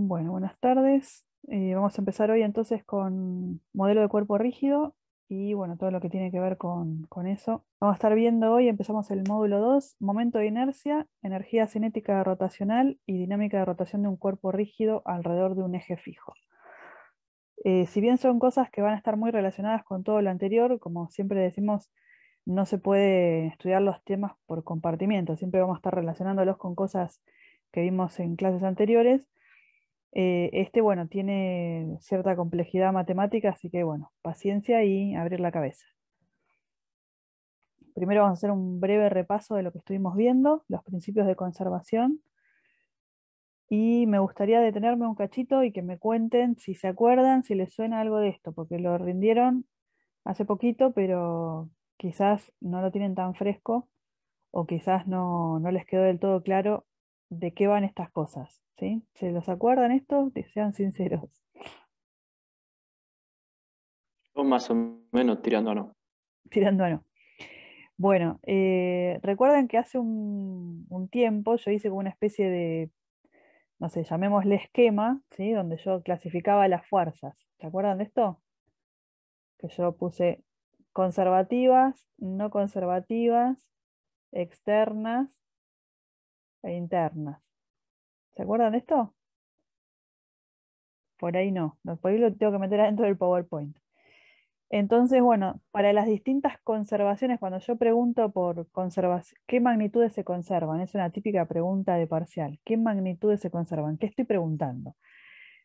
Bueno, buenas tardes. Eh, vamos a empezar hoy entonces con modelo de cuerpo rígido y bueno, todo lo que tiene que ver con, eso. Vamos a estar viendo hoy, empezamos el módulo 2, momento de inercia, energía cinética rotacional y dinámica de rotación de un cuerpo rígido alrededor de un eje fijo. Eh, si bien son cosas que van a estar muy relacionadas con todo lo anterior, como siempre decimos, no se puede estudiar los temas por compartimiento, siempre vamos a estar relacionándolos con cosas que vimos en clases anteriores. Eh, este, bueno, tiene cierta complejidad matemática, así que, bueno, paciencia y abrir la cabeza. Primero vamos a hacer un breve repaso de lo que estuvimos viendo, los principios de conservación. Y me gustaría detenerme un cachito y que me cuenten si se acuerdan, si les suena algo de esto, porque lo rindieron hace poquito, pero quizás no lo tienen tan fresco o quizás no, no les quedó del todo claro de qué van estas cosas. ¿sí? ¿Se los acuerdan estos? Sean sinceros. más o menos tirando a no. Tirando a no. Bueno, eh, recuerden que hace un, tiempo yo hice como una especie de, no sé, llamémosle esquema, ¿sí? donde yo clasificaba las fuerzas. ¿Se acuerdan de esto? Que yo puse conservativas, no conservativas, externas e internas. ¿Se acuerdan de esto? Por ahí no, por ahí lo tengo que meter adentro del PowerPoint. Entonces, bueno, para las distintas conservaciones, cuando yo pregunto por conservación, ¿qué magnitudes se conservan? Es una típica pregunta de parcial. ¿Qué magnitudes se conservan? ¿Qué estoy preguntando?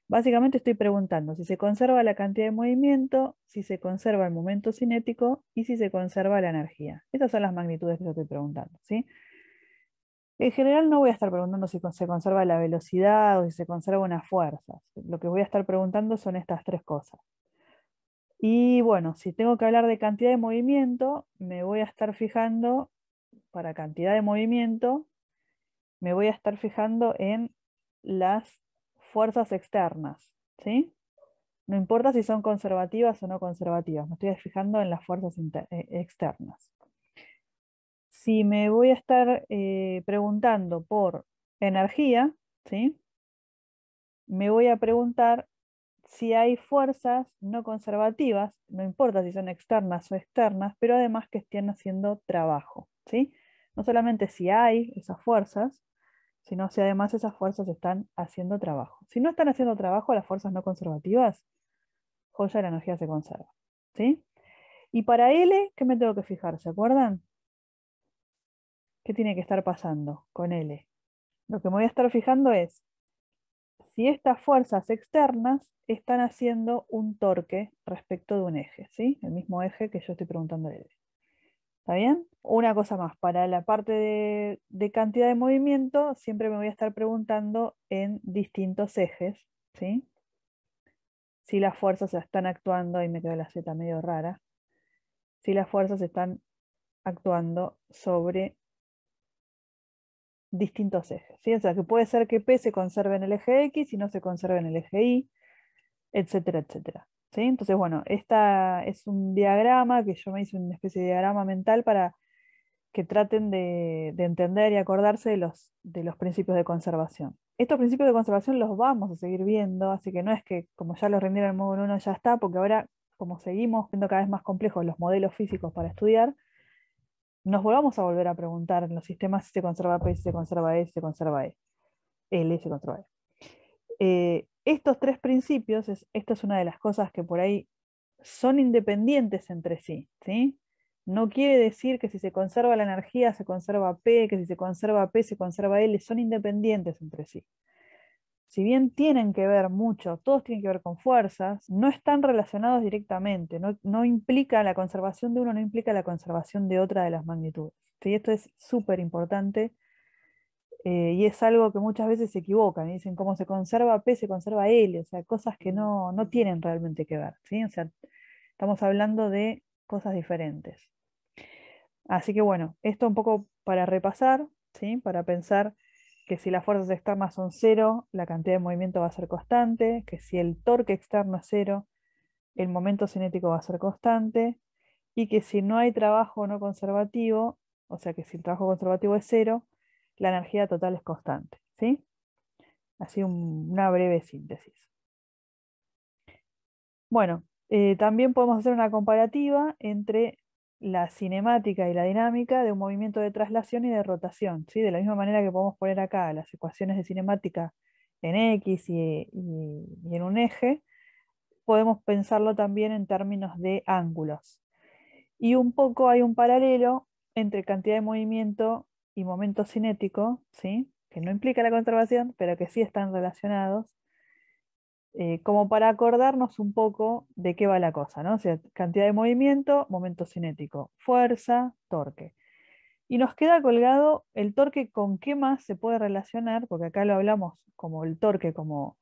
Básicamente estoy preguntando si se conserva la cantidad de movimiento, si se conserva el momento cinético y si se conserva la energía. Estas son las magnitudes que yo estoy preguntando, ¿sí? En general no voy a estar preguntando si se conserva la velocidad o si se conserva una fuerza. Lo que voy a estar preguntando son estas tres cosas. Y bueno, si tengo que hablar de cantidad de movimiento, me voy a estar fijando, para cantidad de movimiento, me voy a estar fijando en las fuerzas externas. ¿sí? No importa si son conservativas o no conservativas, me estoy fijando en las fuerzas eh, externas si me voy a estar eh, preguntando por energía, ¿sí? me voy a preguntar si hay fuerzas no conservativas, no importa si son externas o externas, pero además que estén haciendo trabajo. ¿sí? No solamente si hay esas fuerzas, sino si además esas fuerzas están haciendo trabajo. Si no están haciendo trabajo las fuerzas no conservativas, joya la energía se conserva. ¿sí? Y para L, ¿qué me tengo que fijar? ¿Se acuerdan? ¿Qué tiene que estar pasando con L? Lo que me voy a estar fijando es si estas fuerzas externas están haciendo un torque respecto de un eje, ¿sí? El mismo eje que yo estoy preguntando L. ¿Está bien? Una cosa más, para la parte de, cantidad de movimiento siempre me voy a estar preguntando en distintos ejes, ¿sí? Si las fuerzas están actuando, ahí me quedó la Z medio rara, si las fuerzas están actuando sobre distintos ejes. que puede ser que P se conserve en el eje X y no se conserve en el eje Y, etcétera, etcétera. Entonces, bueno, esta es un diagrama que yo me hice una especie de diagrama mental para que traten de, entender y acordarse de los, de los principios de conservación. Estos principios de conservación los vamos a seguir viendo, así que no es que como ya los rindieron en el módulo 1 ya está, porque ahora como seguimos viendo cada vez más complejos los modelos físicos para estudiar, nos volvamos a volver a preguntar en los sistemas si se conserva P, si se conserva S, e, si se conserva E, L, si se conserva e. eh, estos tres principios, esta es una de las cosas que por ahí son independientes entre ¿sí? No quiere decir que si se conserva la energía se conserva P, que si se conserva P se conserva L, son independientes entre sí si bien tienen que ver mucho, todos tienen que ver con fuerzas, no están relacionados directamente, no, implica la conservación de uno, no implica la conservación de otra de las magnitudes. Y Esto es súper importante eh, y es algo que muchas veces se equivocan, dicen cómo se conserva P, se conserva L, o sea, cosas que no, tienen realmente que ver, o sea, estamos hablando de cosas diferentes. Así que bueno, esto un poco para repasar, ¿sí? para pensar que si las fuerzas externas son cero, la cantidad de movimiento va a ser constante, que si el torque externo es cero, el momento cinético va a ser constante, y que si no hay trabajo no conservativo, o sea que si el trabajo conservativo es cero, la energía total es constante. ¿sí? Así una breve síntesis. Bueno, eh, también podemos hacer una comparativa entre la cinemática y la dinámica de un movimiento de traslación y de rotación. De la misma manera que podemos poner acá las ecuaciones de cinemática en X y, en un eje, podemos pensarlo también en términos de ángulos. Y un poco hay un paralelo entre cantidad de movimiento y momento cinético, ¿sí? que no implica la conservación, pero que sí están relacionados, eh, como para acordarnos un poco de qué va la cosa, ¿no? O sea, cantidad de movimiento, momento cinético, fuerza, torque. Y nos queda colgado el torque con qué más se puede relacionar, porque acá lo hablamos como el torque como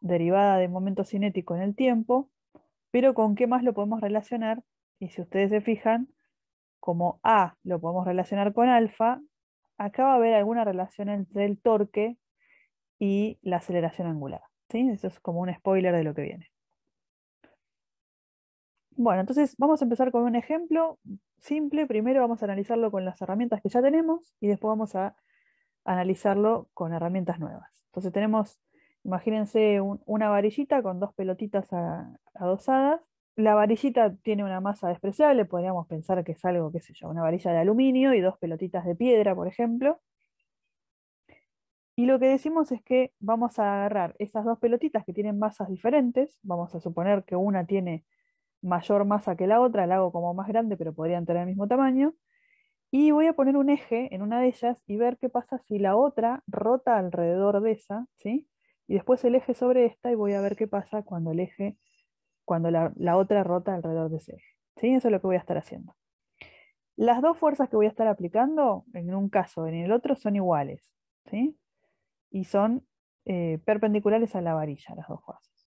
derivada de momento cinético en el tiempo, pero con qué más lo podemos relacionar, y si ustedes se fijan, como A lo podemos relacionar con alfa, acá va a haber alguna relación entre el torque y la aceleración angular. Eso es como un spoiler de lo que viene. Bueno, entonces vamos a empezar con un ejemplo simple. Primero vamos a analizarlo con las herramientas que ya tenemos y después vamos a analizarlo con herramientas nuevas. Entonces tenemos, imagínense una varillita con dos pelotitas adosadas. La varillita tiene una masa despreciable, podríamos pensar que es algo, qué sé yo, una varilla de aluminio y dos pelotitas de piedra, por ejemplo. Y lo que decimos es que vamos a agarrar esas dos pelotitas que tienen masas diferentes, vamos a suponer que una tiene mayor masa que la otra, la hago como más grande, pero podrían tener el mismo tamaño, y voy a poner un eje en una de ellas y ver qué pasa si la otra rota alrededor de esa, ¿sí? Y después el eje sobre esta y voy a ver qué pasa cuando el eje, cuando la, otra rota alrededor de ese eje. ¿Sí? Eso es lo que voy a estar haciendo. Las dos fuerzas que voy a estar aplicando, en un caso y en el otro, son iguales. ¿sí? y son eh, perpendiculares a la varilla, las dos fases.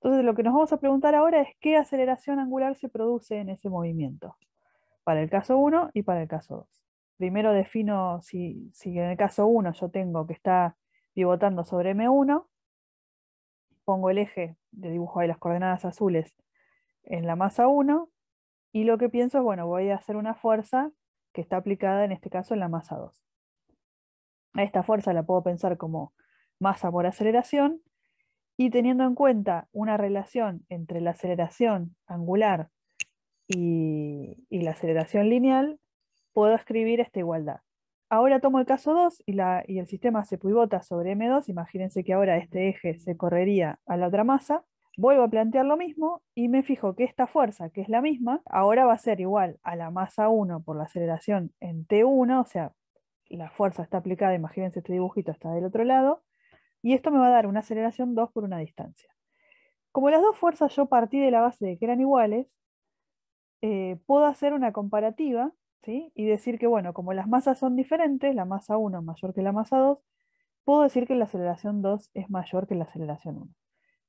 Entonces, lo que nos vamos a preguntar ahora es qué aceleración angular se produce en ese movimiento, para el caso 1 y para el caso 2. Primero defino si, en el caso 1 yo tengo que está pivotando sobre M1, pongo el eje, de dibujo de las coordenadas azules en la masa 1, y lo que pienso es, bueno, voy a hacer una fuerza que está aplicada en este caso en la masa 2. Esta fuerza la puedo pensar como masa por aceleración y teniendo en cuenta una relación entre la aceleración angular y, la aceleración lineal, puedo escribir esta igualdad. Ahora tomo el caso 2 y, la, y el sistema se pivota sobre M2. Imagínense que ahora este eje se correría a la otra masa. Vuelvo a plantear lo mismo y me fijo que esta fuerza, que es la misma, ahora va a ser igual a la masa 1 por la aceleración en T1, o sea, la fuerza está aplicada, imagínense este dibujito, está del otro lado, y esto me va a dar una aceleración 2 por una distancia. Como las dos fuerzas yo partí de la base de que eran iguales, eh, puedo hacer una comparativa ¿sí? y decir que, bueno, como las masas son diferentes, la masa 1 es mayor que la masa 2, puedo decir que la aceleración 2 es mayor que la aceleración 1.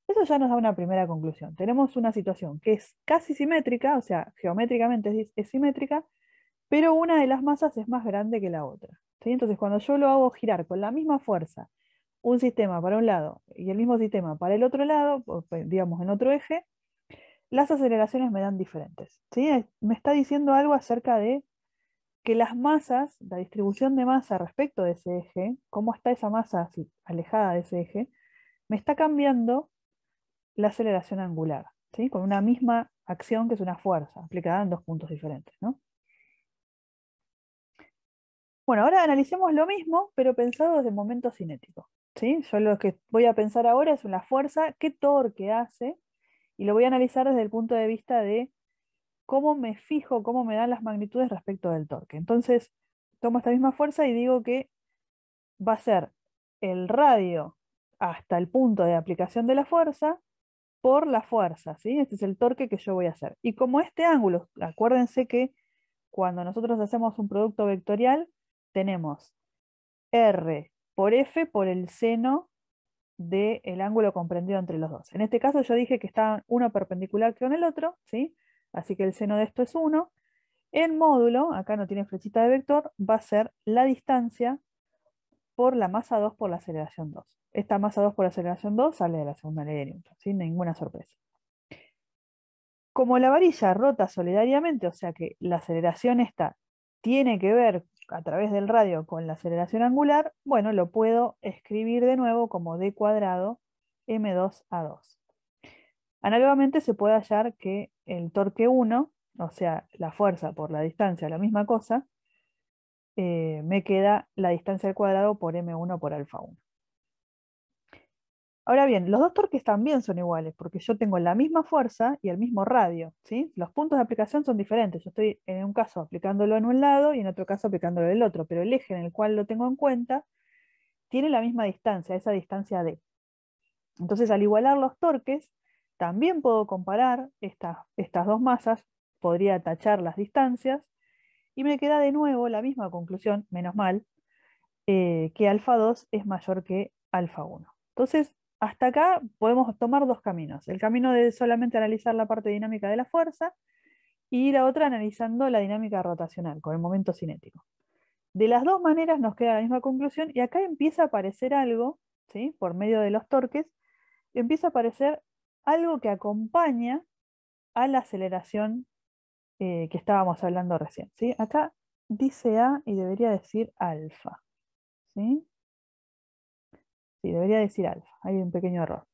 Eso ya nos da una primera conclusión. Tenemos una situación que es casi simétrica, o sea, geométricamente es simétrica, pero una de las masas es más grande que la otra. Entonces, cuando yo lo hago girar con la misma fuerza, un sistema para un lado y el mismo sistema para el otro lado, pues, digamos en otro eje, las aceleraciones me dan diferentes. ¿sí? Me está diciendo algo acerca de que las masas, la distribución de masa respecto de ese eje, cómo está esa masa alejada de ese eje, me está cambiando la aceleración angular, ¿sí? con una misma acción que es una fuerza, aplicada en dos puntos diferentes. ¿no? Bueno, ahora analicemos lo mismo, pero pensado desde momento cinético. ¿sí? Yo lo que voy a pensar ahora es una fuerza, qué torque hace, y lo voy a analizar desde el punto de vista de cómo me fijo, cómo me dan las magnitudes respecto del torque. Entonces, tomo esta misma fuerza y digo que va a ser el radio hasta el punto de aplicación de la fuerza por la fuerza, ¿sí? Este es el torque que yo voy a hacer. Y como este ángulo, acuérdense que cuando nosotros hacemos un producto vectorial, tenemos R por F por el seno del ángulo comprendido entre los dos. En este caso yo dije que está uno perpendicular con el otro, ¿sí? así que el seno de esto es 1. El módulo, acá no tiene flechita de vector, va a ser la distancia por la masa 2 por la aceleración 2. Esta masa 2 por aceleración 2 sale de la segunda ley de Newton, sin ninguna sorpresa. Como la varilla rota solidariamente, o sea que la aceleración esta tiene que ver a través del radio con la aceleración angular, bueno, lo puedo escribir de nuevo como d cuadrado m2a2. Análogamente se puede hallar que el torque 1, o sea, la fuerza por la distancia, la misma cosa, eh, me queda la distancia al cuadrado por m1 por alfa 1. Ahora bien, los dos torques también son iguales, porque yo tengo la misma fuerza y el mismo radio. ¿sí? Los puntos de aplicación son diferentes. Yo estoy en un caso aplicándolo en un lado y en otro caso aplicándolo del otro, pero el eje en el cual lo tengo en cuenta tiene la misma distancia, esa distancia D. Entonces, al igualar los torques, también puedo comparar estas dos masas, podría tachar las distancias, y me queda de nuevo la misma conclusión, menos mal, eh, que alfa 2 es mayor que alfa 1. Entonces, hasta acá podemos tomar dos caminos. El camino de solamente analizar la parte dinámica de la fuerza y la otra analizando la dinámica rotacional con el momento cinético. De las dos maneras nos queda la misma conclusión y acá empieza a aparecer algo, ¿sí? por medio de los torques, empieza a aparecer algo que acompaña a la aceleración eh, que estábamos hablando recién. Acá dice A y debería decir alfa. ¿sí? Sí, debería decir alfa. Hay un pequeño error.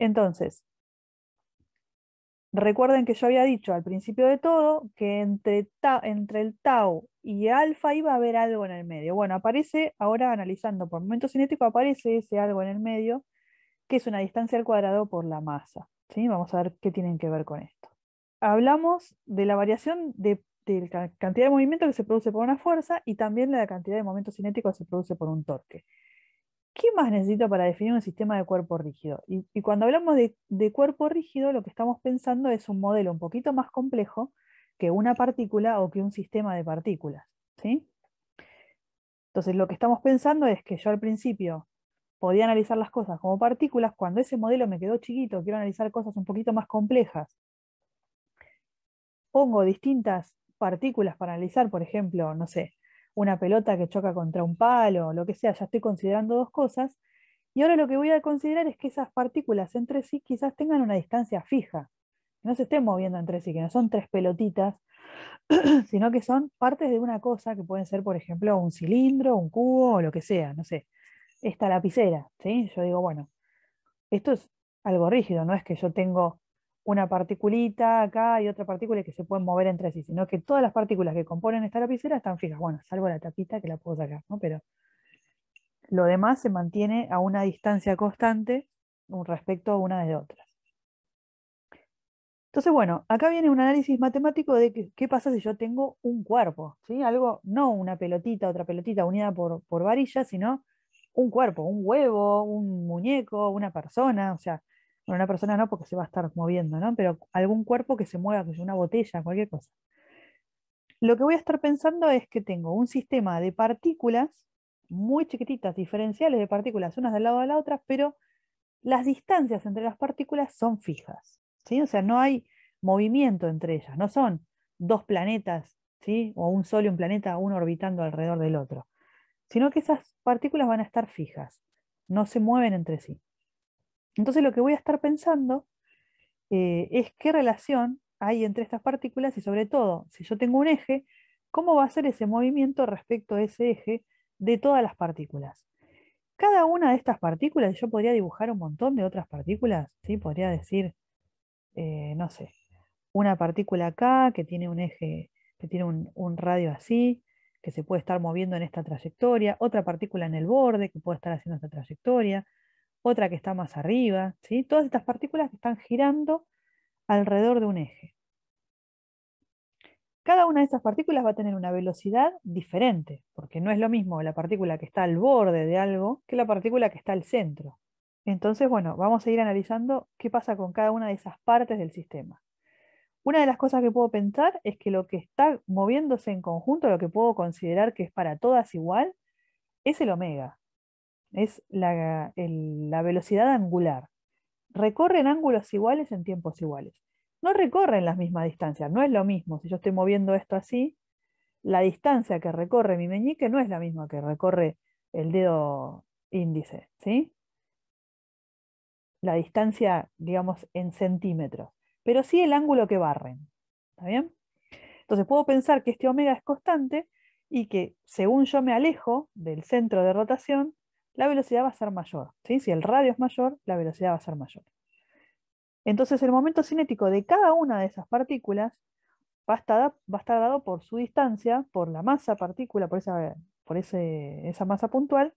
Entonces, recuerden que yo había dicho al principio de todo que entre, el tau y alfa iba a haber algo en el medio. Bueno, aparece ahora analizando por momento cinético, aparece ese algo en el medio, que es una distancia al cuadrado por la masa. ¿sí? Vamos a ver qué tienen que ver con esto. Hablamos de la variación de, la cantidad de movimiento que se produce por una fuerza y también de la cantidad de momento cinético que se produce por un torque. ¿qué más necesito para definir un sistema de cuerpo rígido? Y, cuando hablamos de, cuerpo rígido, lo que estamos pensando es un modelo un poquito más complejo que una partícula o que un sistema de partículas. ¿sí? Entonces, lo que estamos pensando es que yo al principio podía analizar las cosas como partículas, cuando ese modelo me quedó chiquito, quiero analizar cosas un poquito más complejas. Pongo distintas partículas para analizar, por ejemplo, no sé, una pelota que choca contra un palo, lo que sea, ya estoy considerando dos cosas. Y ahora lo que voy a considerar es que esas partículas entre sí quizás tengan una distancia fija, que no se estén moviendo entre sí, que no son tres pelotitas, sino que son partes de una cosa que pueden ser, por ejemplo, un cilindro, un cubo o lo que sea, no sé, esta lapicera. ¿sí? Yo digo, bueno, esto es algo rígido, no es que yo tengo una particulita acá y otra partícula que se pueden mover entre sí, sino que todas las partículas que componen esta lapicera están fijas, bueno, salvo la tapita que la puedo sacar, ¿no? Pero lo demás se mantiene a una distancia constante respecto a una de otras. Entonces, bueno, acá viene un análisis matemático de qué pasa si yo tengo un cuerpo, ¿sí? Algo, no una pelotita, otra pelotita unida por, por varillas, sino un cuerpo, un huevo, un muñeco, una persona, o sea, una persona no porque se va a estar moviendo, ¿no? Pero algún cuerpo que se mueva, que una botella, cualquier cosa. Lo que voy a estar pensando es que tengo un sistema de partículas muy chiquititas, diferenciales de partículas unas del lado de la otra, pero las distancias entre las partículas son fijas. ¿sí? O sea, no hay movimiento entre ellas, no son dos planetas, ¿sí? o un Sol y un planeta, uno orbitando alrededor del otro, sino que esas partículas van a estar fijas, no se mueven entre sí. Entonces lo que voy a estar pensando eh, es qué relación hay entre estas partículas y sobre todo, si yo tengo un eje, cómo va a ser ese movimiento respecto a ese eje de todas las partículas. Cada una de estas partículas, yo podría dibujar un montón de otras partículas, ¿sí? podría decir, eh, no sé, una partícula acá que tiene un eje, que tiene un radio así, que se puede estar moviendo en esta trayectoria, otra partícula en el borde que puede estar haciendo esta trayectoria, otra que está más arriba, ¿sí? todas estas partículas que están girando alrededor de un eje. Cada una de estas partículas va a tener una velocidad diferente, porque no es lo mismo la partícula que está al borde de algo que la partícula que está al centro. Entonces, bueno, vamos a ir analizando qué pasa con cada una de esas partes del sistema. Una de las cosas que puedo pensar es que lo que está moviéndose en conjunto, lo que puedo considerar que es para todas igual, es el omega es la, velocidad angular. Recorren ángulos iguales en tiempos iguales. No recorren las mismas distancias, no es lo mismo. Si yo estoy moviendo esto así, la distancia que recorre mi meñique no es la misma que recorre el dedo índice, ¿sí? La distancia, digamos, en centímetros, pero sí el ángulo que barren, ¿está bien? Entonces puedo pensar que este omega es constante y que según yo me alejo del centro de rotación, la velocidad va a ser mayor. Si el radio es mayor, la velocidad va a ser mayor. Entonces el momento cinético de cada una de esas partículas va a estar, dado por su distancia, por la masa partícula, por, esa, por esa masa puntual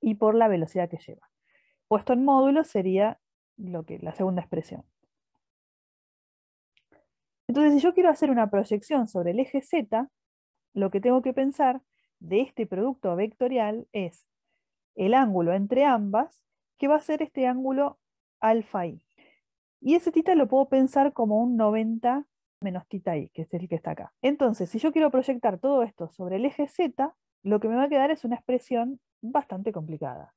y por la velocidad que lleva. Puesto en módulo sería lo que, la segunda expresión. Entonces, si yo quiero hacer una proyección sobre el eje Z, lo que tengo que pensar de este producto vectorial es el ángulo entre ambas, que va a ser este ángulo alfa i. Y ese tita lo puedo pensar como un 90 menos tita i, que es el que está acá. Entonces, si yo quiero proyectar todo esto sobre el eje z, lo que me va a quedar es una expresión bastante complicada.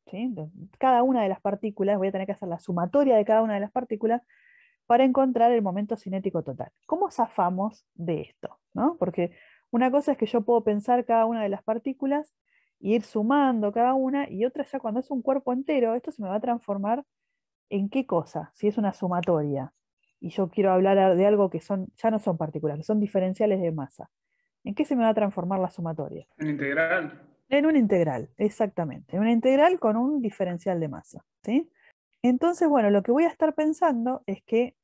Cada una de las partículas, voy a tener que hacer la sumatoria de cada una de las partículas para encontrar el momento cinético total. ¿Cómo zafamos de esto? ¿no? Porque una cosa es que yo puedo pensar cada una de las partículas ir sumando cada una y otra ya cuando es un cuerpo entero, esto se me va a transformar en qué cosa, si es una sumatoria. Y yo quiero hablar de algo que son, ya no son particulares, son diferenciales de masa. ¿En qué se me va a transformar la sumatoria? En integral. En un integral, exactamente. En una integral con un diferencial de masa. Entonces, bueno, lo que voy a estar pensando es que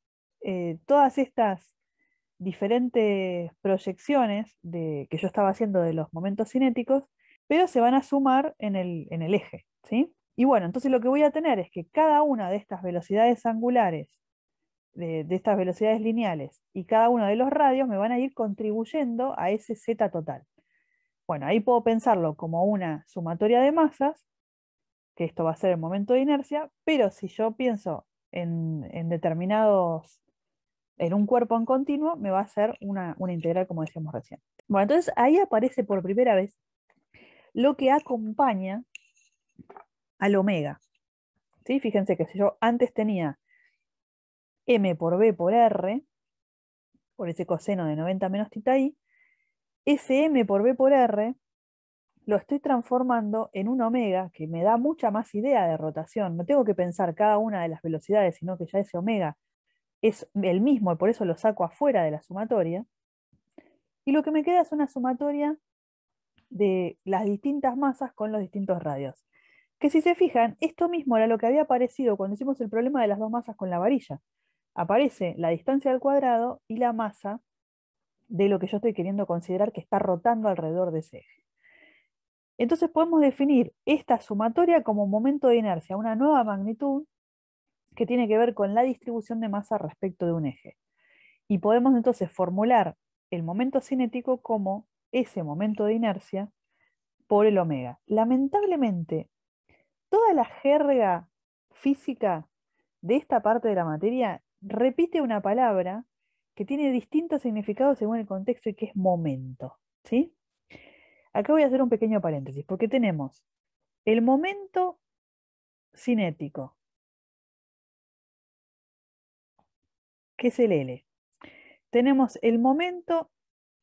eh, todas estas diferentes proyecciones de, que yo estaba haciendo de los momentos cinéticos pero se van a sumar en el, eje. ¿sí? Y bueno, entonces lo que voy a tener es que cada una de estas velocidades angulares, de, estas velocidades lineales y cada uno de los radios me van a ir contribuyendo a ese z total. Bueno, ahí puedo pensarlo como una sumatoria de masas, que esto va a ser el momento de inercia, pero si yo pienso en, determinados, en un cuerpo en continuo, me va a ser una, una integral como decíamos recién. Bueno, entonces ahí aparece por primera vez lo que acompaña al omega. ¿Sí? Fíjense que si yo antes tenía m por b por r, por ese coseno de 90 menos tita i, ese m por b por r lo estoy transformando en un omega que me da mucha más idea de rotación. No tengo que pensar cada una de las velocidades, sino que ya ese omega es el mismo y por eso lo saco afuera de la sumatoria. Y lo que me queda es una sumatoria de las distintas masas con los distintos radios. Que si se fijan, esto mismo era lo que había aparecido cuando hicimos el problema de las dos masas con la varilla. Aparece la distancia al cuadrado y la masa de lo que yo estoy queriendo considerar que está rotando alrededor de ese eje. Entonces podemos definir esta sumatoria como momento de inercia, una nueva magnitud que tiene que ver con la distribución de masa respecto de un eje. Y podemos entonces formular el momento cinético como ese momento de inercia por el omega. Lamentablemente, toda la jerga física de esta parte de la materia repite una palabra que tiene distintos significados según el contexto y que es momento. ¿sí? Acá voy a hacer un pequeño paréntesis, porque tenemos el momento cinético, que es el L. Tenemos el momento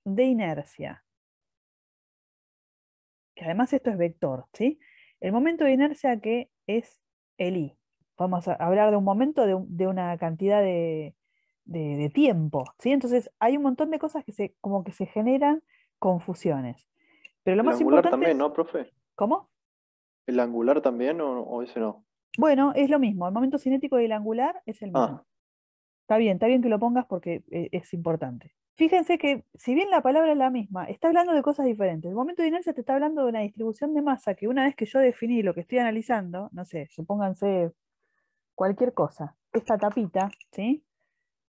de inercia, que además esto es vector, ¿sí? El momento de inercia que es el I. Vamos a hablar de un momento de, una cantidad de, tiempo, ¿sí? Entonces hay un montón de cosas que se, como que se generan confusiones. Pero lo el más angular importante también, ¿no, profe? ¿Cómo? ¿El angular también o, ese no? Bueno, es lo mismo. El momento cinético y el angular es el ah. mismo. Está bien, está bien que lo pongas porque eh, es importante. Fíjense que, si bien la palabra es la misma, está hablando de cosas diferentes. El momento de inercia te está hablando de una distribución de masa que una vez que yo definí lo que estoy analizando, no sé, supónganse cualquier cosa, esta tapita, ¿sí?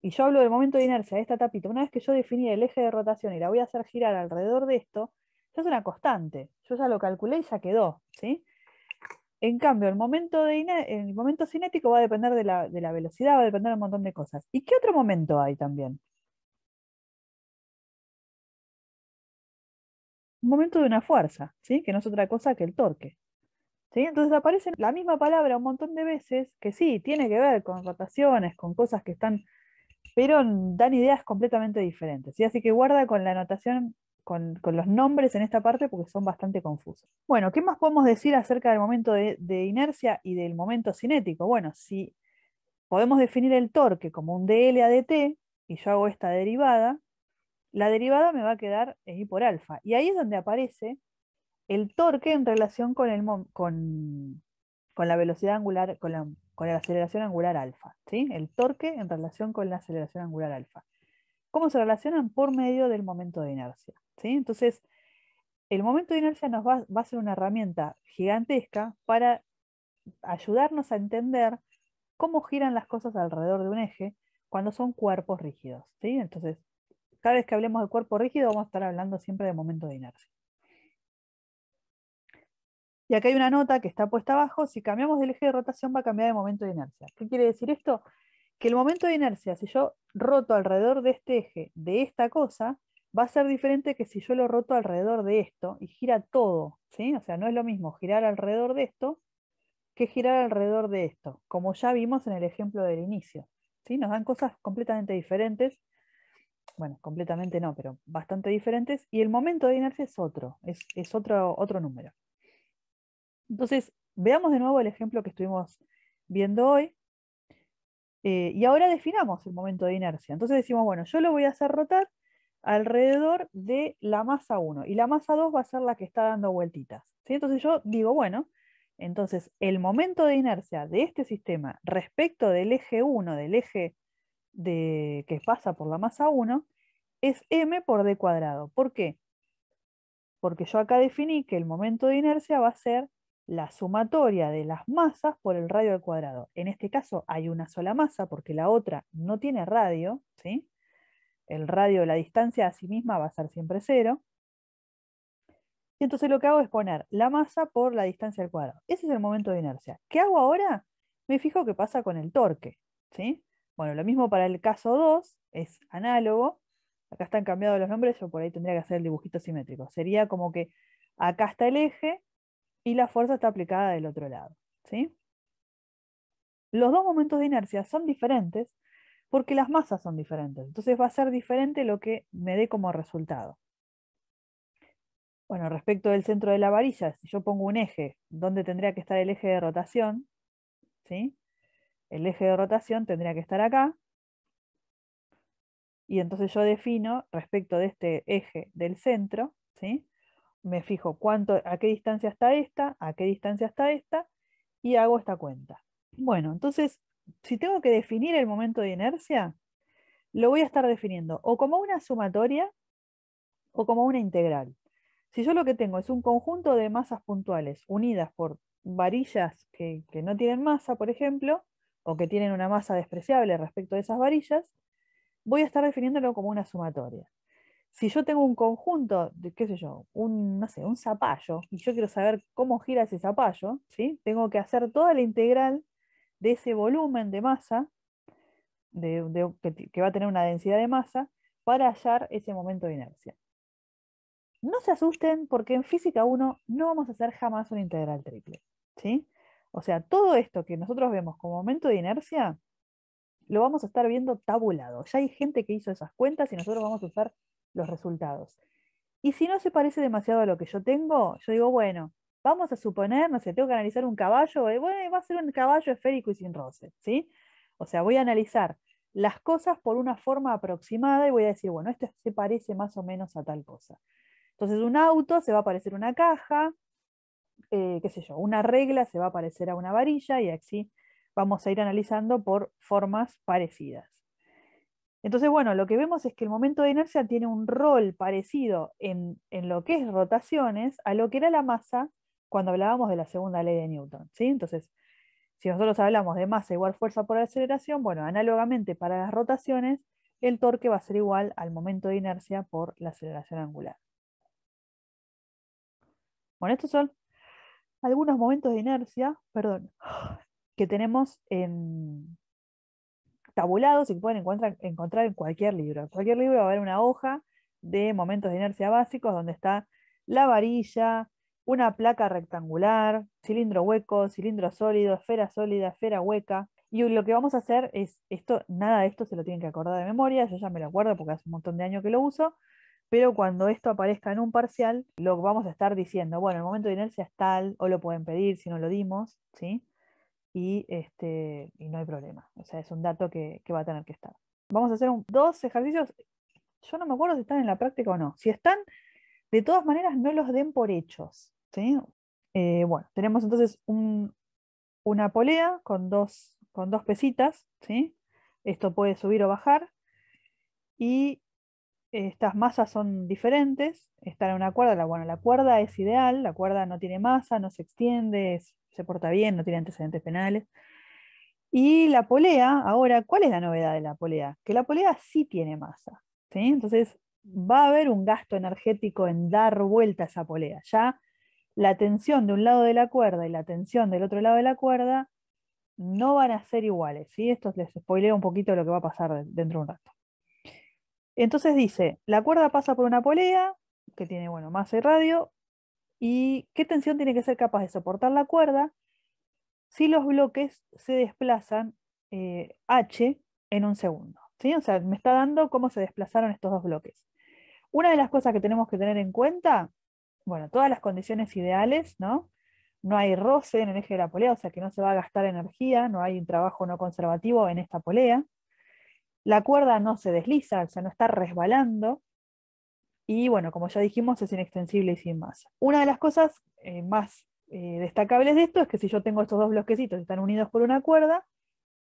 Y yo hablo del momento de inercia de esta tapita. Una vez que yo definí el eje de rotación y la voy a hacer girar alrededor de esto, ya es una constante. Yo ya lo calculé y ya quedó, En cambio, el momento, de el momento cinético va a depender de la, de la velocidad, va a depender de un montón de cosas. ¿Y qué otro momento hay también? momento de una fuerza, ¿sí? que no es otra cosa que el torque. ¿sí? Entonces aparece la misma palabra un montón de veces, que sí, tiene que ver con rotaciones, con cosas que están, pero dan ideas completamente diferentes. ¿sí? Así que guarda con la anotación, con, los nombres en esta parte porque son bastante confusos. Bueno, ¿qué más podemos decir acerca del momento de, de inercia y del momento cinético? Bueno, si podemos definir el torque como un dl dt, y yo hago esta derivada, la derivada me va a quedar I por alfa. Y ahí es donde aparece el torque en relación con, el con, con la velocidad angular, con la, aceleración angular alfa. ¿sí? El torque en relación con la aceleración angular alfa. ¿Cómo se relacionan? Por medio del momento de inercia. ¿sí? Entonces, el momento de inercia nos va, va a ser una herramienta gigantesca para ayudarnos a entender cómo giran las cosas alrededor de un eje cuando son cuerpos rígidos. ¿sí? Entonces, cada vez que hablemos de cuerpo rígido vamos a estar hablando siempre de momento de inercia. Y acá hay una nota que está puesta abajo, si cambiamos del eje de rotación va a cambiar el momento de inercia. ¿Qué quiere decir esto? Que el momento de inercia, si yo roto alrededor de este eje, de esta cosa, va a ser diferente que si yo lo roto alrededor de esto y gira todo, O sea, no es lo mismo girar alrededor de esto que girar alrededor de esto, como ya vimos en el ejemplo del inicio. ¿sí? Nos dan cosas completamente diferentes bueno, completamente no, pero bastante diferentes, y el momento de inercia es otro, es, otro, otro número. Entonces, veamos de nuevo el ejemplo que estuvimos viendo hoy, eh, y ahora definamos el momento de inercia. Entonces decimos, bueno, yo lo voy a hacer rotar alrededor de la masa 1, y la masa 2 va a ser la que está dando vueltitas. Entonces yo digo, bueno, entonces el momento de inercia de este sistema respecto del eje 1, del eje de, que pasa por la masa 1 es m por d cuadrado. ¿Por qué? Porque yo acá definí que el momento de inercia va a ser la sumatoria de las masas por el radio al cuadrado. En este caso hay una sola masa porque la otra no tiene radio. ¿sí? El radio de la distancia a sí misma va a ser siempre cero. Y entonces lo que hago es poner la masa por la distancia al cuadrado. Ese es el momento de inercia. ¿Qué hago ahora? Me fijo que pasa con el torque. ¿sí? Bueno, lo mismo para el caso 2, es análogo. Acá están cambiados los nombres, yo por ahí tendría que hacer el dibujito simétrico. Sería como que acá está el eje y la fuerza está aplicada del otro lado. ¿sí? Los dos momentos de inercia son diferentes porque las masas son diferentes. Entonces va a ser diferente lo que me dé como resultado. Bueno, respecto del centro de la varilla, si yo pongo un eje, ¿dónde tendría que estar el eje de rotación? ¿Sí? el eje de rotación tendría que estar acá. Y entonces yo defino respecto de este eje del centro, ¿sí? me fijo cuánto, a qué distancia está esta, a qué distancia está esta, y hago esta cuenta. Bueno, entonces, si tengo que definir el momento de inercia, lo voy a estar definiendo o como una sumatoria o como una integral. Si yo lo que tengo es un conjunto de masas puntuales unidas por varillas que no tienen masa, por ejemplo, o que tienen una masa despreciable respecto de esas varillas, voy a estar definiéndolo como una sumatoria. Si yo tengo un conjunto, de, qué sé yo, un, no sé, un zapallo, y yo quiero saber cómo gira ese zapallo, ¿sí? tengo que hacer toda la integral de ese volumen de masa, de, que, va a tener una densidad de masa, para hallar ese momento de inercia. No se asusten porque en física 1 no vamos a hacer jamás una integral triple. ¿sí? O sea, todo esto que nosotros vemos como momento de inercia, lo vamos a estar viendo tabulado. Ya hay gente que hizo esas cuentas y nosotros vamos a usar los resultados. Y si no se parece demasiado a lo que yo tengo, yo digo, bueno, vamos a suponer, no sé, tengo que analizar un caballo, eh, bueno, va a ser un caballo esférico y sin roce, ¿sí? O sea, voy a analizar las cosas por una forma aproximada y voy a decir, bueno, esto se parece más o menos a tal cosa. Entonces, un auto se va a parecer una caja, eh, qué sé yo, una regla se va a parecer a una varilla y así vamos a ir analizando por formas parecidas. Entonces, bueno, lo que vemos es que el momento de inercia tiene un rol parecido en, lo que es rotaciones a lo que era la masa cuando hablábamos de la segunda ley de Newton. Entonces, si nosotros hablamos de masa igual fuerza por aceleración, bueno, análogamente para las rotaciones, el torque va a ser igual al momento de inercia por la aceleración angular. Bueno, estos son algunos momentos de inercia, perdón, que tenemos en tabulados y que pueden encontrar, encontrar en cualquier libro. En cualquier libro va a haber una hoja de momentos de inercia básicos donde está la varilla, una placa rectangular, cilindro hueco, cilindro sólido, esfera sólida, esfera hueca. Y lo que vamos a hacer es, esto, nada de esto se lo tienen que acordar de memoria, yo ya me lo acuerdo porque hace un montón de años que lo uso, pero cuando esto aparezca en un parcial, lo vamos a estar diciendo, bueno, el momento de inercia es tal, o lo pueden pedir si no lo dimos, ¿sí? Y, este, y no hay problema. O sea, es un dato que, va a tener que estar. Vamos a hacer dos ejercicios. Yo no me acuerdo si están en la práctica o no. Si están, de todas maneras, no los den por hechos. ¿sí? Eh, bueno, tenemos entonces una polea con dos, con dos pesitas. ¿sí? Esto puede subir o bajar. Y eh, estas masas son diferentes, están en una cuerda, la, bueno, la cuerda es ideal, la cuerda no tiene masa, no se extiende, se porta bien, no tiene antecedentes penales. Y la polea, ahora, ¿cuál es la novedad de la polea? Que la polea sí tiene masa, ¿sí? Entonces va a haber un gasto energético en dar vuelta a esa polea. Ya la tensión de un lado de la cuerda y la tensión del otro lado de la cuerda no van a ser iguales, ¿sí? Esto les spoilea un poquito lo que va a pasar dentro de un rato. Entonces dice, la cuerda pasa por una polea, que tiene, bueno, masa y radio, y qué tensión tiene que ser capaz de soportar la cuerda si los bloques se desplazan eh, h en un segundo. O sea, me está dando cómo se desplazaron estos dos bloques. Una de las cosas que tenemos que tener en cuenta, bueno, todas las condiciones ideales, ¿no? No hay roce en el eje de la polea, o sea que no se va a gastar energía, no hay un trabajo no conservativo en esta polea. La cuerda no se desliza, o sea, no está resbalando. Y bueno, como ya dijimos, es inextensible y sin masa. Una de las cosas eh, más eh, destacables de esto es que si yo tengo estos dos bloquecitos que están unidos por una cuerda,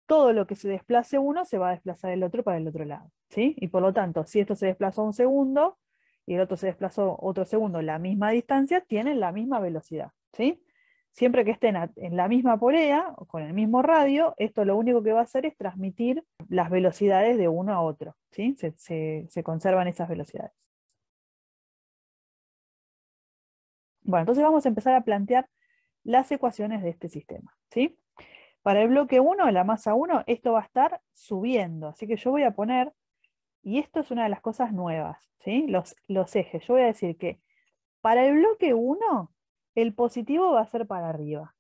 todo lo que se desplace uno se va a desplazar el otro para el otro lado. ¿sí? Y por lo tanto, si esto se desplazó un segundo y el otro se desplazó otro segundo la misma distancia, tienen la misma velocidad. ¿sí? siempre que estén en la misma polea o con el mismo radio, esto lo único que va a hacer es transmitir las velocidades de uno a otro. ¿sí? Se, conservan esas velocidades. Bueno, entonces vamos a empezar a plantear las ecuaciones de este sistema. ¿sí? Para el bloque 1, la masa 1, esto va a estar subiendo. Así que yo voy a poner, y esto es una de las cosas nuevas, ¿sí? los, los ejes. Yo voy a decir que para el bloque 1, el positivo va a ser para arriba.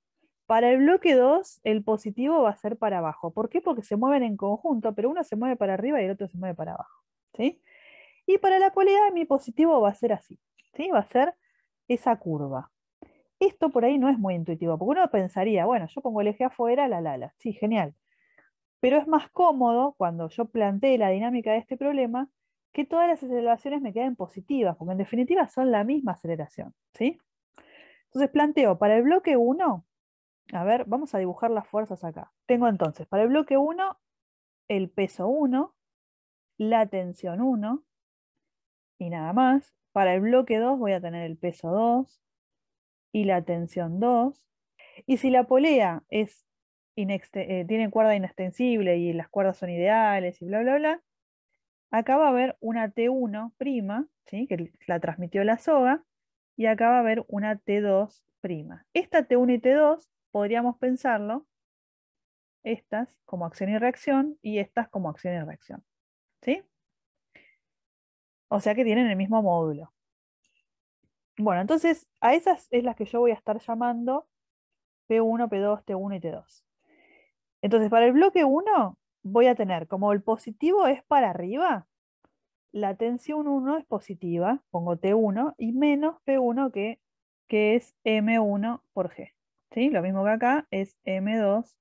Para el bloque 2, el positivo va a ser para abajo. ¿Por qué? Porque se mueven en conjunto, pero uno se mueve para arriba y el otro se mueve para abajo. Y para la cualidad, mi positivo va a ser así. Va a ser esa curva. Esto por ahí no es muy intuitivo, porque uno pensaría, bueno, yo pongo el eje afuera, la lala. La. Sí, genial. Pero es más cómodo cuando yo planteé la dinámica de este problema que todas las aceleraciones me queden positivas, porque en definitiva son la misma aceleración. ¿sí? Entonces planteo para el bloque 1, a ver, vamos a dibujar las fuerzas acá. Tengo entonces para el bloque 1 el peso 1, la tensión 1 y nada más. Para el bloque 2 voy a tener el peso 2 y la tensión 2. Y si la polea es eh, tiene cuerda inextensible y las cuerdas son ideales y bla, bla, bla, acá va a haber una T1', ¿sí? que la transmitió la soga, y acá va a haber una T2'. Esta T1 y T2 podríamos pensarlo, estas como acción y reacción y estas como acción y reacción. ¿Sí? O sea que tienen el mismo módulo. Bueno, entonces a esas es las que yo voy a estar llamando P1, P2, T1 y T2. Entonces para el bloque 1 voy a tener como el positivo es para arriba, la tensión 1 es positiva, pongo T1, y menos P1 que, que es M1 por G. Lo mismo que acá es M2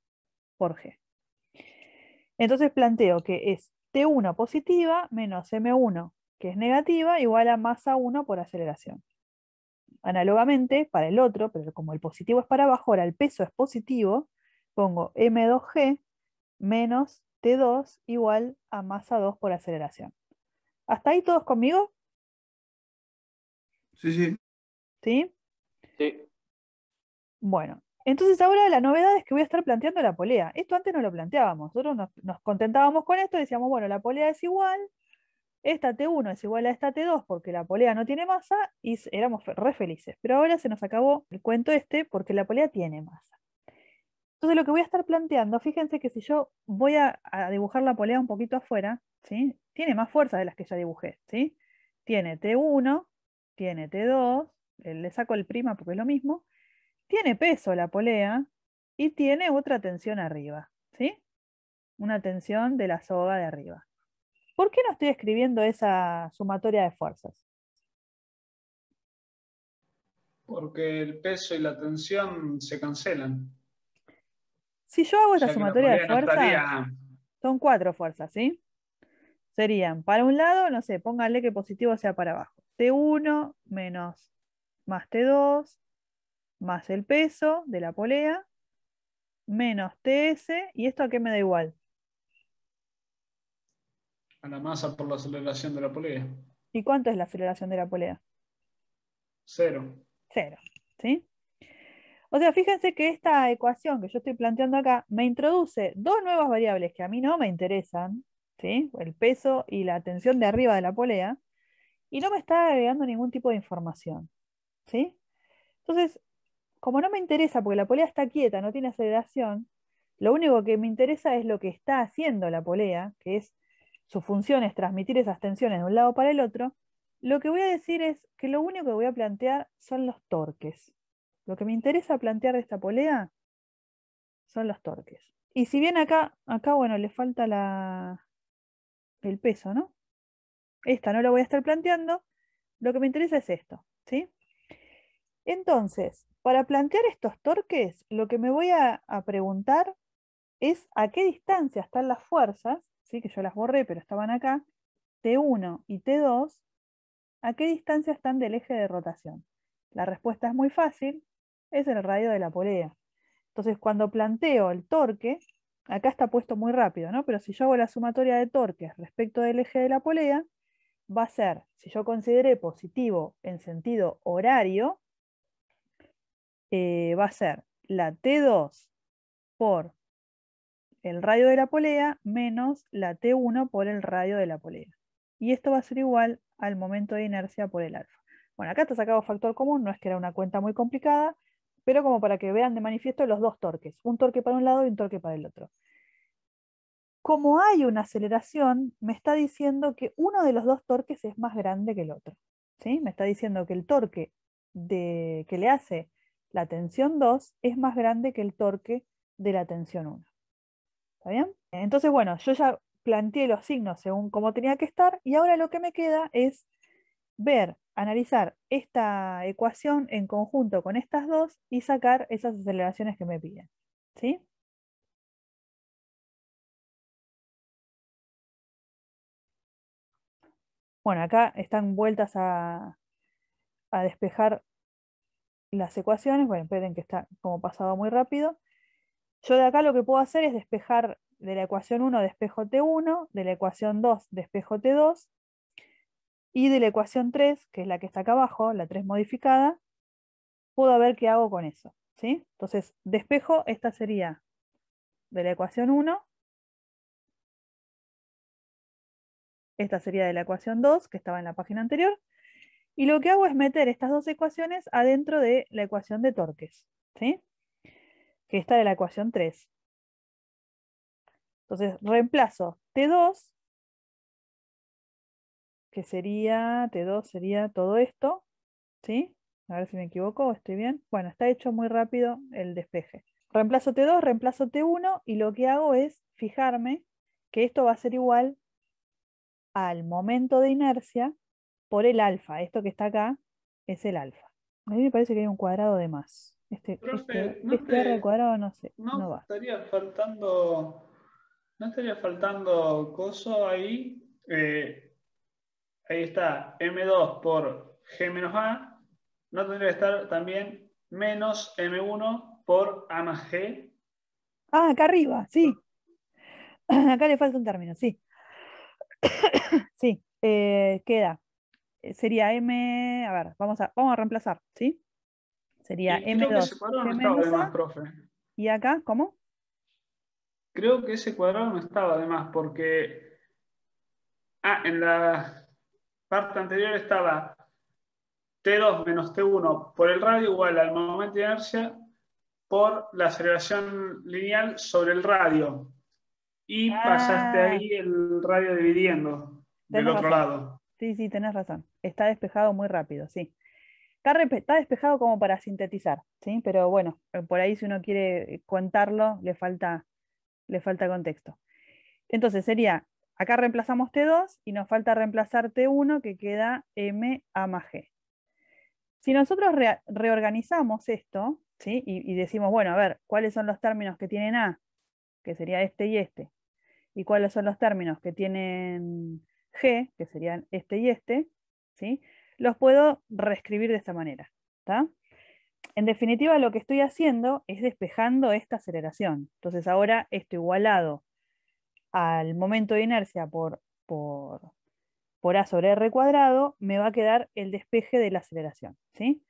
por G. Entonces planteo que es T1 positiva menos M1 que es negativa igual a masa 1 por aceleración. Análogamente, para el otro, pero como el positivo es para abajo, ahora el peso es positivo, pongo M2G menos T2 igual a masa 2 por aceleración. ¿Hasta ahí todos conmigo? Sí, sí. ¿Sí? Sí. Bueno, entonces ahora la novedad es que voy a estar planteando la polea. Esto antes no lo planteábamos. Nosotros nos, contentábamos con esto y decíamos, bueno, la polea es igual, esta T1 es igual a esta T2 porque la polea no tiene masa y éramos re felices. Pero ahora se nos acabó el cuento este porque la polea tiene masa. Entonces lo que voy a estar planteando, fíjense que si yo voy a, dibujar la polea un poquito afuera, ¿sí? tiene más fuerza de las que ya dibujé. ¿sí? Tiene T1, tiene T2, eh, le saco el prima porque es lo mismo, tiene peso la polea y tiene otra tensión arriba. ¿sí? Una tensión de la soga de arriba. ¿Por qué no estoy escribiendo esa sumatoria de fuerzas? Porque el peso y la tensión se cancelan. Si yo hago esta sumatoria de fuerzas, son cuatro fuerzas, ¿sí? Serían, para un lado, no sé, pónganle que positivo sea para abajo. T1 menos más T2 más el peso de la polea menos TS. ¿Y esto a qué me da igual? A la masa por la aceleración de la polea. ¿Y cuánto es la aceleración de la polea? Cero. Cero, ¿sí? O sea, fíjense que esta ecuación que yo estoy planteando acá me introduce dos nuevas variables que a mí no me interesan, ¿sí? el peso y la tensión de arriba de la polea, y no me está agregando ningún tipo de información. ¿sí? Entonces, como no me interesa, porque la polea está quieta, no tiene aceleración, lo único que me interesa es lo que está haciendo la polea, que es su función es transmitir esas tensiones de un lado para el otro, lo que voy a decir es que lo único que voy a plantear son los torques. Lo que me interesa plantear de esta polea son los torques. Y si bien acá, acá bueno, le falta la, el peso, ¿no? Esta no la voy a estar planteando. Lo que me interesa es esto, ¿sí? Entonces, para plantear estos torques, lo que me voy a, preguntar es a qué distancia están las fuerzas, ¿sí? que yo las borré, pero estaban acá, T1 y T2, a qué distancia están del eje de rotación. La respuesta es muy fácil, es el radio de la polea. Entonces, cuando planteo el torque, acá está puesto muy rápido, ¿no? Pero si yo hago la sumatoria de torques respecto del eje de la polea, va a ser, si yo consideré positivo en sentido horario, eh, va a ser la T2 por el radio de la polea menos la T1 por el radio de la polea. Y esto va a ser igual al momento de inercia por el alfa. Bueno, acá te sacado factor común, no es que era una cuenta muy complicada, pero como para que vean de manifiesto los dos torques, un torque para un lado y un torque para el otro. Como hay una aceleración, me está diciendo que uno de los dos torques es más grande que el otro. ¿sí? Me está diciendo que el torque de, que le hace la tensión 2 es más grande que el torque de la tensión 1. ¿Está bien? Entonces, bueno, yo ya planteé los signos según cómo tenía que estar y ahora lo que me queda es ver analizar esta ecuación en conjunto con estas dos y sacar esas aceleraciones que me piden. ¿Sí? Bueno, acá están vueltas a, a despejar las ecuaciones. Bueno, esperen que está como pasado muy rápido. Yo de acá lo que puedo hacer es despejar de la ecuación 1 despejo T1, de la ecuación 2 despejo T2, y de la ecuación 3, que es la que está acá abajo, la 3 modificada, puedo ver qué hago con eso. ¿sí? Entonces, despejo, esta sería de la ecuación 1, esta sería de la ecuación 2, que estaba en la página anterior, y lo que hago es meter estas dos ecuaciones adentro de la ecuación de Torques, ¿sí? que está de la ecuación 3. Entonces, reemplazo T2 que sería, T2 sería todo esto, ¿sí? A ver si me equivoco, estoy bien. Bueno, está hecho muy rápido el despeje. Reemplazo T2, reemplazo T1 y lo que hago es fijarme que esto va a ser igual al momento de inercia por el alfa. Esto que está acá es el alfa. A mí me parece que hay un cuadrado de más. Este, este, este R cuadrado no sé. No, Estaría faltando, no estaría faltando coso ahí. Eh, ahí está M2 por G menos A, no tendría que estar también menos M1 por A más G. Ah, acá arriba, sí. Acá le falta un término, sí. sí, eh, queda. Eh, sería M, a ver, vamos a, vamos a reemplazar, ¿sí? Sería M2. Que cuadrado no estaba de profe. ¿Y acá cómo? Creo que ese cuadrado no estaba además porque... Ah, en la parte anterior estaba T2 menos T1 por el radio igual al momento de inercia por la aceleración lineal sobre el radio. Y ah. pasaste ahí el radio dividiendo del otro lado. Sí, sí, tenés razón. Está despejado muy rápido, sí. Está, está, despejado como para sintetizar, ¿sí? Pero bueno, por ahí si uno quiere contarlo, le falta, le falta contexto. Entonces sería Acá reemplazamos T2 y nos falta reemplazar T1 que queda M A más G. Si nosotros reorganizamos esto ¿sí? y, decimos, bueno, a ver, ¿cuáles son los términos que tienen A? Que sería este y este. ¿Y cuáles son los términos que tienen G? Que serían este y este. ¿sí? Los puedo reescribir de esta manera. En definitiva, lo que estoy haciendo es despejando esta aceleración. Entonces ahora esto igualado al momento de inercia por, A sobre R cuadrado, me va a quedar el despeje de la aceleración. ¿sí?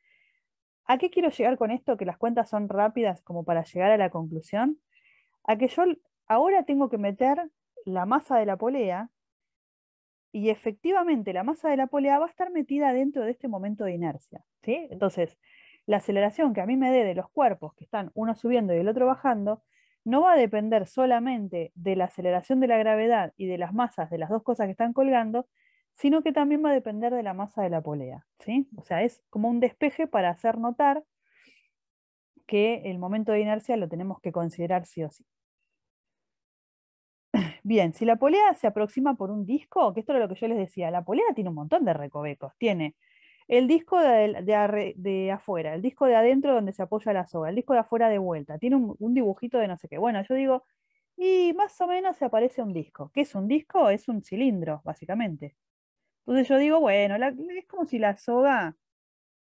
¿A qué quiero llegar con esto? Que las cuentas son rápidas como para llegar a la conclusión. A que yo ahora tengo que meter la masa de la polea y efectivamente la masa de la polea va a estar metida dentro de este momento de inercia. ¿sí? Entonces, la aceleración que a mí me dé de los cuerpos que están uno subiendo y el otro bajando no va a depender solamente de la aceleración de la gravedad y de las masas de las dos cosas que están colgando, sino que también va a depender de la masa de la polea. ¿sí? O sea, es como un despeje para hacer notar que el momento de inercia lo tenemos que considerar sí o sí. Bien, si la polea se aproxima por un disco, que esto era lo que yo les decía, la polea tiene un montón de recovecos. Tiene el disco de, de, afuera, el disco de adentro donde se apoya la soga, el disco de afuera de vuelta, tiene un, dibujito de no sé qué. Bueno, yo digo, y más o menos se aparece un disco. ¿Qué es un disco? Es un cilindro, básicamente. Entonces yo digo, bueno, es como si la soga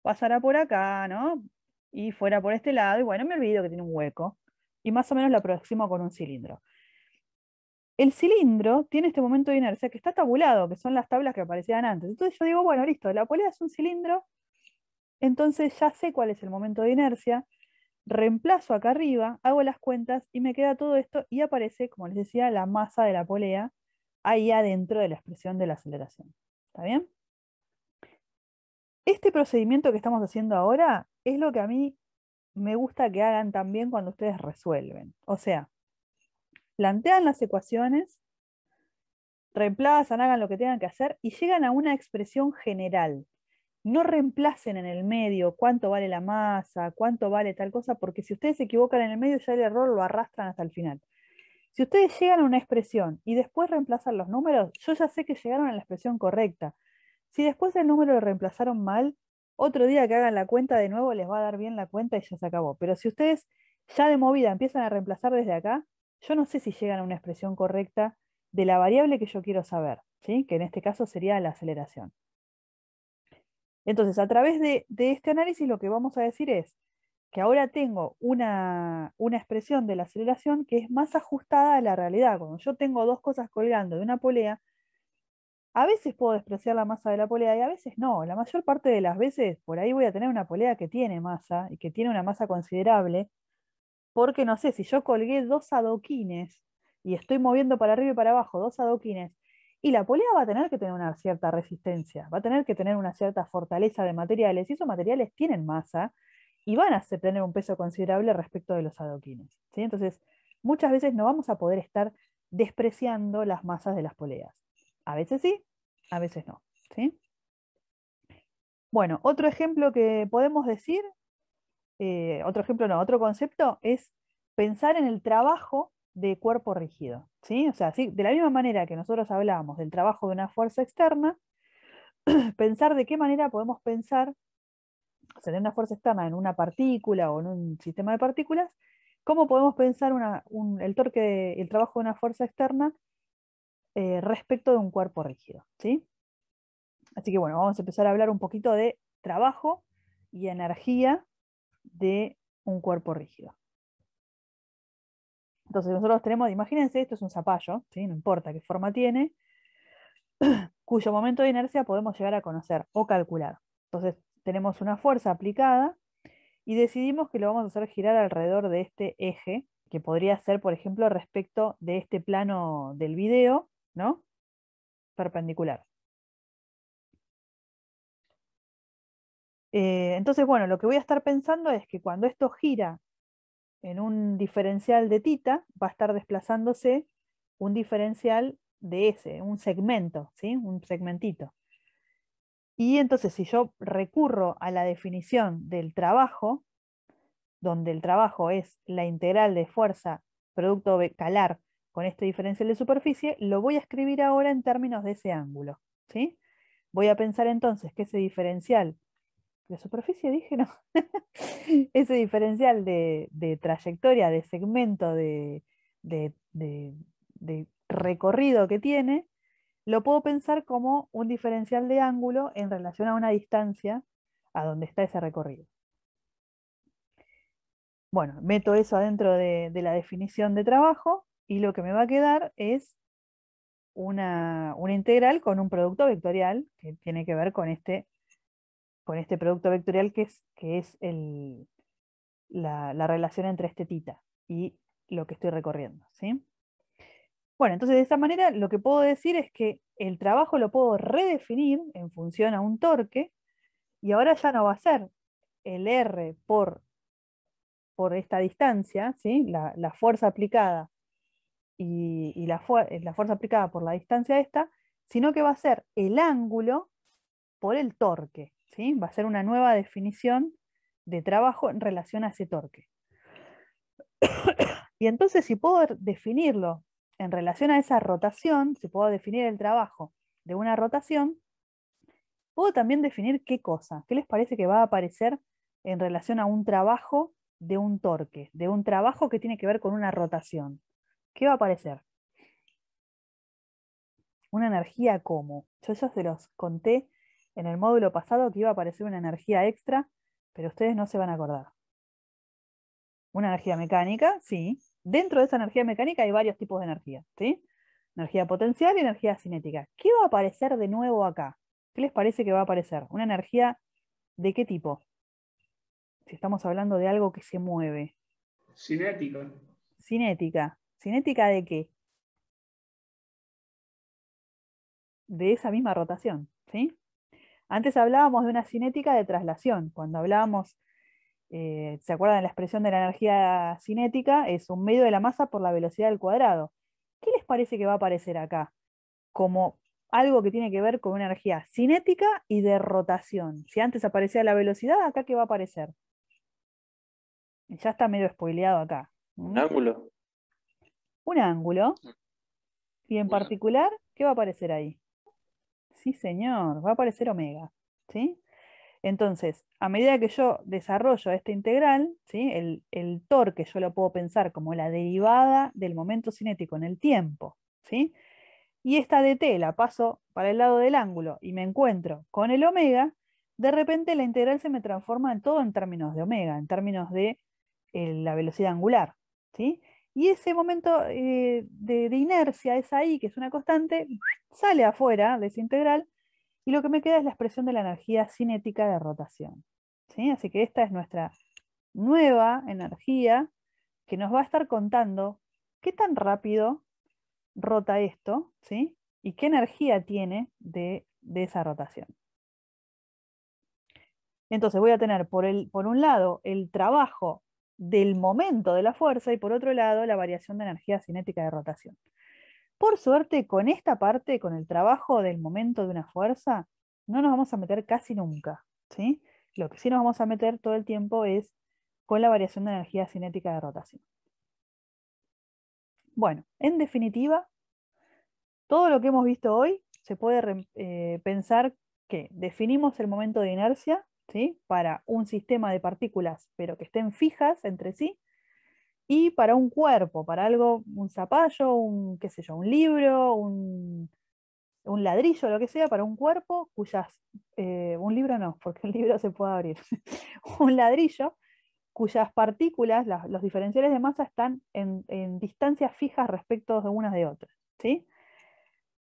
pasara por acá, ¿no? Y fuera por este lado, y bueno, me olvido que tiene un hueco. Y más o menos lo aproximo con un cilindro. El cilindro tiene este momento de inercia que está tabulado, que son las tablas que aparecían antes. Entonces yo digo, bueno, listo, la polea es un cilindro, entonces ya sé cuál es el momento de inercia, reemplazo acá arriba, hago las cuentas y me queda todo esto y aparece, como les decía, la masa de la polea ahí adentro de la expresión de la aceleración. ¿Está bien? Este procedimiento que estamos haciendo ahora es lo que a mí me gusta que hagan también cuando ustedes resuelven. O sea, plantean las ecuaciones, reemplazan, hagan lo que tengan que hacer y llegan a una expresión general. No reemplacen en el medio cuánto vale la masa, cuánto vale tal cosa, porque si ustedes se equivocan en el medio ya el error lo arrastran hasta el final. Si ustedes llegan a una expresión y después reemplazan los números, yo ya sé que llegaron a la expresión correcta. Si después el número lo reemplazaron mal, otro día que hagan la cuenta de nuevo les va a dar bien la cuenta y ya se acabó. Pero si ustedes ya de movida empiezan a reemplazar desde acá, yo no sé si llegan a una expresión correcta de la variable que yo quiero saber, que en este caso sería la aceleración. Entonces, a través de, este análisis lo que vamos a decir es que ahora tengo una, una expresión de la aceleración que es más ajustada a la realidad. Cuando yo tengo dos cosas colgando de una polea, a veces puedo despreciar la masa de la polea y a veces no. La mayor parte de las veces por ahí voy a tener una polea que tiene masa y que tiene una masa considerable porque no sé, si yo colgué dos adoquines y estoy moviendo para arriba y para abajo dos adoquines, y la polea va a tener que tener una cierta resistencia, va a tener que tener una cierta fortaleza de materiales, y esos materiales tienen masa y van a tener un peso considerable respecto de los adoquines. Entonces, muchas veces no vamos a poder estar despreciando las masas de las poleas. A veces sí, a veces no. ¿sí? Bueno, otro ejemplo que podemos decir eh, otro ejemplo, no, otro concepto es pensar en el trabajo de cuerpo rígido. O sea, de la misma manera que nosotros hablábamos del trabajo de una fuerza externa, pensar de qué manera podemos pensar, o sea, una fuerza externa en una partícula o en un sistema de partículas, cómo podemos pensar el torque, el trabajo de una fuerza externa eh, respecto de un cuerpo rígido. Así que bueno, vamos a empezar a hablar un poquito de trabajo y energía de un cuerpo rígido. Entonces nosotros tenemos, imagínense, esto es un zapallo, no importa qué forma tiene, cuyo momento de inercia podemos llegar a conocer o calcular. Entonces tenemos una fuerza aplicada y decidimos que lo vamos a hacer girar alrededor de este eje, que podría ser, por ejemplo, respecto de este plano del video, ¿no? Perpendicular. Eh, entonces, bueno, lo que voy a estar pensando es que cuando esto gira en un diferencial de tita, va a estar desplazándose un diferencial de S, un segmento, ¿sí? un segmentito. Y entonces si yo recurro a la definición del trabajo, donde el trabajo es la integral de fuerza producto calar con este diferencial de superficie, lo voy a escribir ahora en términos de ese ángulo. ¿sí? Voy a pensar entonces que ese diferencial la superficie, dije, no. Ese diferencial de, trayectoria, de segmento, de, recorrido que tiene, lo puedo pensar como un diferencial de ángulo en relación a una distancia a donde está ese recorrido. Bueno, meto eso adentro de, la definición de trabajo y lo que me va a quedar es una, una integral con un producto vectorial que tiene que ver con este con este producto vectorial que es, que es el, la, relación entre este tita y lo que estoy recorriendo. ¿sí? Bueno, entonces de esa manera lo que puedo decir es que el trabajo lo puedo redefinir en función a un torque y ahora ya no va a ser el R por, por esta distancia, ¿sí? la, fuerza aplicada y, la, la fuerza aplicada por la distancia esta, sino que va a ser el ángulo por el torque. Va a ser una nueva definición de trabajo en relación a ese torque. y entonces si puedo definirlo en relación a esa rotación, si puedo definir el trabajo de una rotación, puedo también definir qué cosa, qué les parece que va a aparecer en relación a un trabajo de un torque, de un trabajo que tiene que ver con una rotación. ¿Qué va a aparecer? Una energía como. Yo ya se los conté en el módulo pasado que iba a aparecer una energía extra, pero ustedes no se van a acordar. Una energía mecánica, sí. Dentro de esa energía mecánica hay varios tipos de energía, ¿sí? Energía potencial y energía cinética. ¿Qué va a aparecer de nuevo acá? ¿Qué les parece que va a aparecer? ¿Una energía de qué tipo? Si estamos hablando de algo que se mueve. Cinética. Cinética. ¿Cinética de qué? De esa misma rotación, ¿sí? Antes hablábamos de una cinética de traslación. Cuando hablábamos, eh, ¿se acuerdan de la expresión de la energía cinética? Es un medio de la masa por la velocidad del cuadrado. ¿Qué les parece que va a aparecer acá? Como algo que tiene que ver con una energía cinética y de rotación. Si antes aparecía la velocidad, acá qué va a aparecer. Ya está medio spoileado acá. Un ¿Mm? ángulo. Un ángulo. Y en particular, ¿qué va a aparecer ahí? sí señor, va a aparecer omega. ¿sí? Entonces, a medida que yo desarrollo esta integral, ¿sí? el, torque yo lo puedo pensar como la derivada del momento cinético en el tiempo. ¿sí? Y esta dt la paso para el lado del ángulo y me encuentro con el omega, de repente la integral se me transforma en todo en términos de omega, en términos de eh, la velocidad angular. ¿sí? Y ese momento eh, de, de, inercia es ahí, que es una constante, sale afuera de esa integral y lo que me queda es la expresión de la energía cinética de rotación. Así que esta es nuestra nueva energía que nos va a estar contando qué tan rápido rota esto ¿sí? y qué energía tiene de, esa rotación. Entonces voy a tener por, por un lado el trabajo del momento de la fuerza y por otro lado la variación de energía cinética de rotación. Por suerte, con esta parte, con el trabajo del momento de una fuerza, no nos vamos a meter casi nunca. ¿sí? Lo que sí nos vamos a meter todo el tiempo es con la variación de energía cinética de rotación. Bueno, en definitiva, todo lo que hemos visto hoy se puede eh, pensar que definimos el momento de inercia ¿sí? para un sistema de partículas, pero que estén fijas entre sí, y para un cuerpo, para algo, un zapallo, un, qué sé yo, un libro, un, ladrillo, lo que sea, para un cuerpo cuyas, eh, un libro no, porque el libro se puede abrir, un ladrillo cuyas partículas, los diferenciales de masa están en, distancias fijas respecto de unas de otras. ¿sí?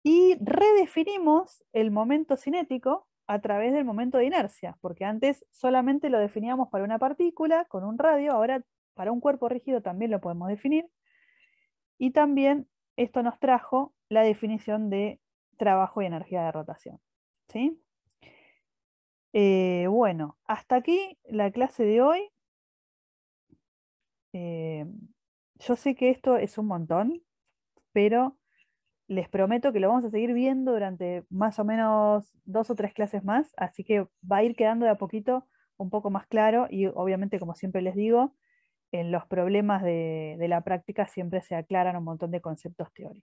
Y redefinimos el momento cinético a través del momento de inercia, porque antes solamente lo definíamos para una partícula con un radio, ahora para un cuerpo rígido también lo podemos definir. Y también esto nos trajo la definición de trabajo y energía de rotación. Eh, bueno, hasta aquí la clase de hoy. Eh, yo sé que esto es un montón, pero les prometo que lo vamos a seguir viendo durante más o menos dos o tres clases más, así que va a ir quedando de a poquito un poco más claro y obviamente, como siempre les digo, en los problemas de, de la práctica siempre se aclaran un montón de conceptos teóricos.